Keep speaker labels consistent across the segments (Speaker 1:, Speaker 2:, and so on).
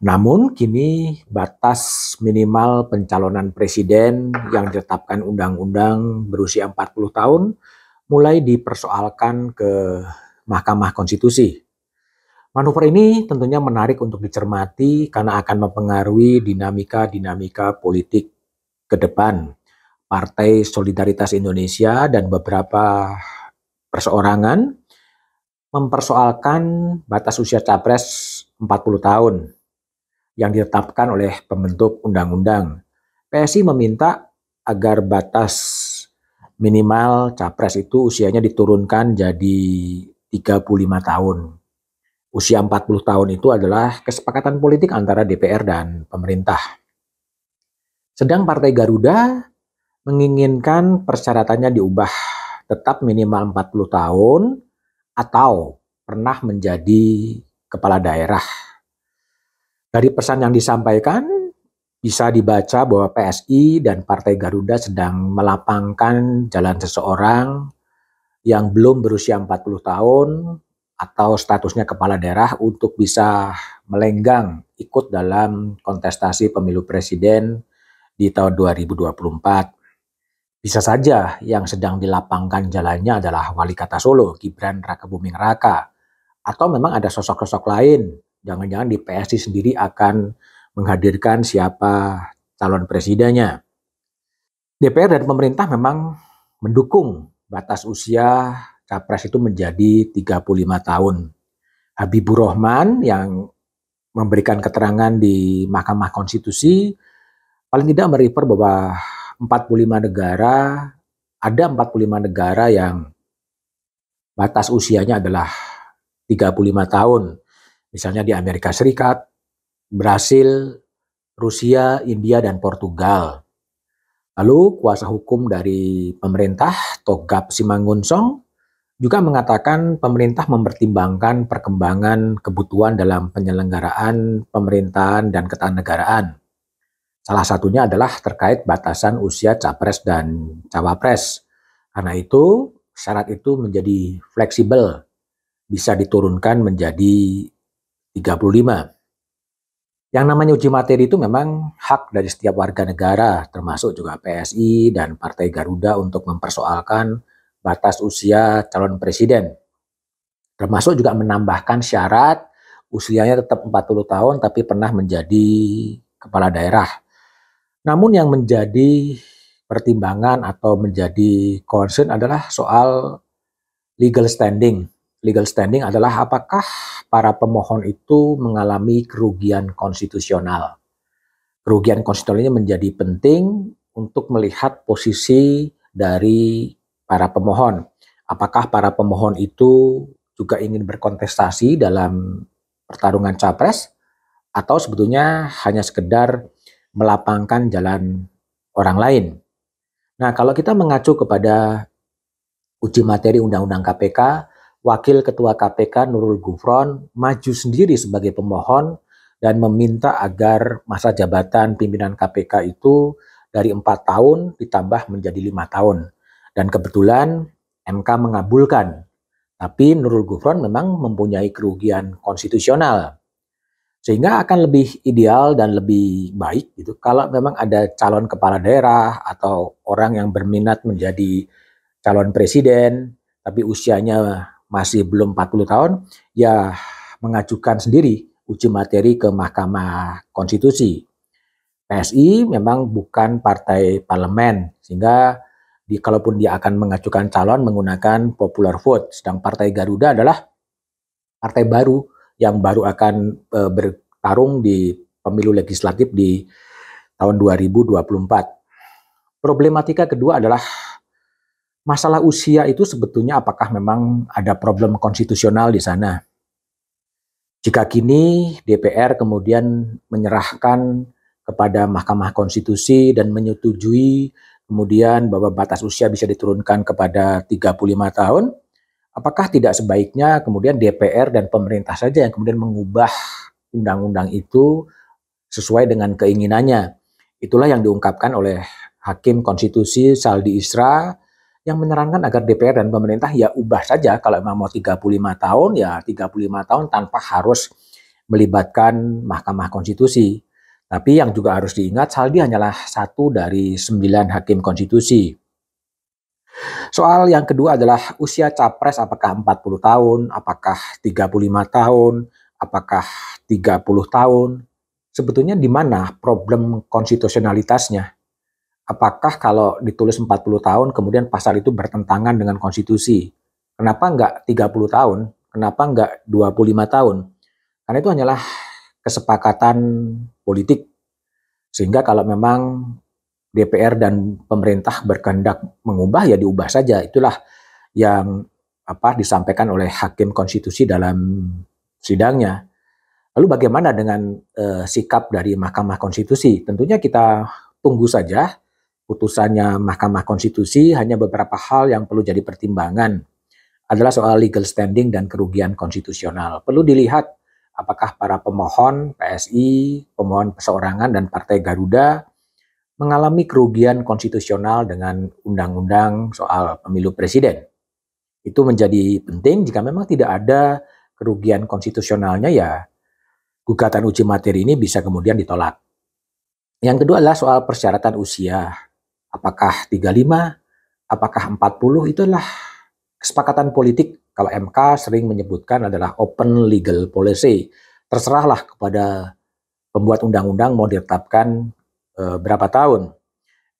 Speaker 1: Namun kini batas minimal pencalonan presiden yang ditetapkan undang-undang berusia 40 tahun mulai dipersoalkan ke Mahkamah Konstitusi. Manuver ini tentunya menarik untuk dicermati karena akan mempengaruhi dinamika-dinamika politik ke depan. Partai Solidaritas Indonesia dan beberapa perseorangan mempersoalkan batas usia capres 40 tahun yang ditetapkan oleh pembentuk undang-undang. PSI meminta agar batas minimal capres itu usianya diturunkan jadi 35 tahun. Usia 40 tahun itu adalah kesepakatan politik antara DPR dan pemerintah. Sedang Partai Garuda menginginkan persyaratannya diubah tetap minimal 40 tahun atau pernah menjadi kepala daerah. Dari pesan yang disampaikan, bisa dibaca bahwa PSI dan Partai Garuda sedang melapangkan jalan seseorang yang belum berusia 40 tahun atau statusnya kepala daerah untuk bisa melenggang ikut dalam kontestasi pemilu presiden di tahun 2024. Bisa saja yang sedang dilapangkan jalannya adalah wali kata Solo, Gibran Raka Buming Raka. Atau memang ada sosok-sosok lain. Jangan-jangan di PSI sendiri akan menghadirkan siapa calon presidennya. DPR dan pemerintah memang mendukung batas usia capres itu menjadi 35 tahun. Habibur Rahman yang memberikan keterangan di Mahkamah Konstitusi paling tidak merefer bahwa 45 negara, ada 45 negara yang batas usianya adalah 35 tahun. Misalnya di Amerika Serikat, Brasil, Rusia, India, dan Portugal. Lalu kuasa hukum dari pemerintah, Togap Simangunsong, juga mengatakan pemerintah mempertimbangkan perkembangan kebutuhan dalam penyelenggaraan pemerintahan dan negaraan. Salah satunya adalah terkait batasan usia capres dan cawapres. Karena itu, syarat itu menjadi fleksibel, bisa diturunkan menjadi 35. Yang namanya uji materi itu memang hak dari setiap warga negara, termasuk juga PSI dan Partai Garuda untuk mempersoalkan batas usia calon presiden. Termasuk juga menambahkan syarat usianya tetap 40 tahun tapi pernah menjadi kepala daerah namun yang menjadi pertimbangan atau menjadi concern adalah soal legal standing. Legal standing adalah apakah para pemohon itu mengalami kerugian konstitusional. Kerugian konstitusional ini menjadi penting untuk melihat posisi dari para pemohon. Apakah para pemohon itu juga ingin berkontestasi dalam pertarungan capres atau sebetulnya hanya sekedar melapangkan jalan orang lain. Nah, kalau kita mengacu kepada uji materi Undang-Undang KPK, Wakil Ketua KPK Nurul Gufron maju sendiri sebagai pemohon dan meminta agar masa jabatan pimpinan KPK itu dari empat tahun ditambah menjadi lima tahun. Dan kebetulan MK mengabulkan. Tapi Nurul Gufron memang mempunyai kerugian konstitusional. Sehingga akan lebih ideal dan lebih baik gitu kalau memang ada calon kepala daerah atau orang yang berminat menjadi calon presiden tapi usianya masih belum 40 tahun ya mengajukan sendiri uji materi ke Mahkamah Konstitusi. PSI memang bukan partai parlemen sehingga di, kalaupun dia akan mengajukan calon menggunakan popular vote. Sedang Partai Garuda adalah partai baru yang baru akan uh, bertarung di pemilu legislatif di tahun 2024. Problematika kedua adalah masalah usia itu sebetulnya apakah memang ada problem konstitusional di sana. Jika kini DPR kemudian menyerahkan kepada Mahkamah Konstitusi dan menyetujui kemudian bahwa batas usia bisa diturunkan kepada 35 tahun, apakah tidak sebaiknya kemudian DPR dan pemerintah saja yang kemudian mengubah undang-undang itu sesuai dengan keinginannya. Itulah yang diungkapkan oleh Hakim Konstitusi Saldi Isra yang menyarankan agar DPR dan pemerintah ya ubah saja kalau memang mau 35 tahun ya 35 tahun tanpa harus melibatkan Mahkamah Konstitusi. Tapi yang juga harus diingat Saldi hanyalah satu dari sembilan hakim konstitusi. Soal yang kedua adalah usia capres apakah 40 tahun, apakah 35 tahun, apakah 30 tahun. Sebetulnya di mana problem konstitusionalitasnya? Apakah kalau ditulis 40 tahun kemudian pasal itu bertentangan dengan konstitusi? Kenapa enggak 30 tahun? Kenapa enggak 25 tahun? Karena itu hanyalah kesepakatan politik. Sehingga kalau memang DPR dan pemerintah berkehendak mengubah ya diubah saja. Itulah yang apa disampaikan oleh hakim konstitusi dalam sidangnya. Lalu bagaimana dengan eh, sikap dari Mahkamah Konstitusi? Tentunya kita tunggu saja putusannya Mahkamah Konstitusi hanya beberapa hal yang perlu jadi pertimbangan adalah soal legal standing dan kerugian konstitusional. Perlu dilihat apakah para pemohon PSI, pemohon perseorangan dan Partai Garuda mengalami kerugian konstitusional dengan undang-undang soal pemilu presiden. Itu menjadi penting jika memang tidak ada kerugian konstitusionalnya ya gugatan uji materi ini bisa kemudian ditolak. Yang kedua adalah soal persyaratan usia. Apakah 35, apakah 40 puluh itulah kesepakatan politik kalau MK sering menyebutkan adalah open legal policy. Terserahlah kepada pembuat undang-undang mau ditetapkan Eh, berapa tahun.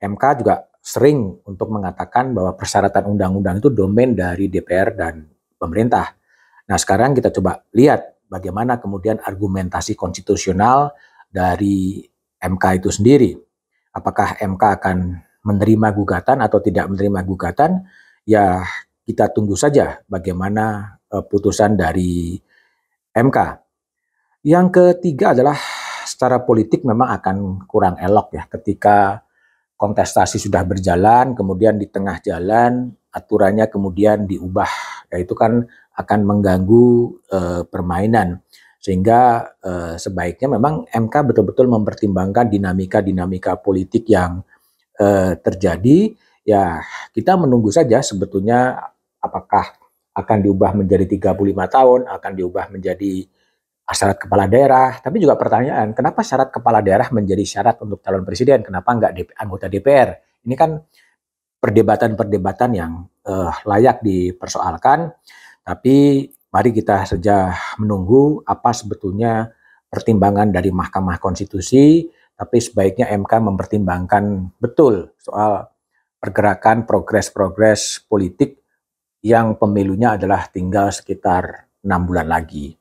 Speaker 1: MK juga sering untuk mengatakan bahwa persyaratan undang-undang itu domain dari DPR dan pemerintah. Nah, sekarang kita coba lihat bagaimana kemudian argumentasi konstitusional dari MK itu sendiri. Apakah MK akan menerima gugatan atau tidak menerima gugatan? Ya, kita tunggu saja bagaimana eh, putusan dari MK. Yang ketiga adalah secara politik memang akan kurang elok ya ketika kontestasi sudah berjalan, kemudian di tengah jalan aturannya kemudian diubah, ya itu kan akan mengganggu e, permainan. Sehingga e, sebaiknya memang MK betul-betul mempertimbangkan dinamika-dinamika politik yang e, terjadi. Ya kita menunggu saja sebetulnya apakah akan diubah menjadi 35 tahun, akan diubah menjadi syarat kepala daerah, tapi juga pertanyaan, kenapa syarat kepala daerah menjadi syarat untuk calon presiden? Kenapa enggak anggota DPR? Ini kan perdebatan-perdebatan yang uh, layak dipersoalkan, tapi mari kita saja menunggu apa sebetulnya pertimbangan dari Mahkamah Konstitusi, tapi sebaiknya MK mempertimbangkan betul soal pergerakan progres-progres politik yang pemilunya adalah tinggal sekitar enam bulan lagi.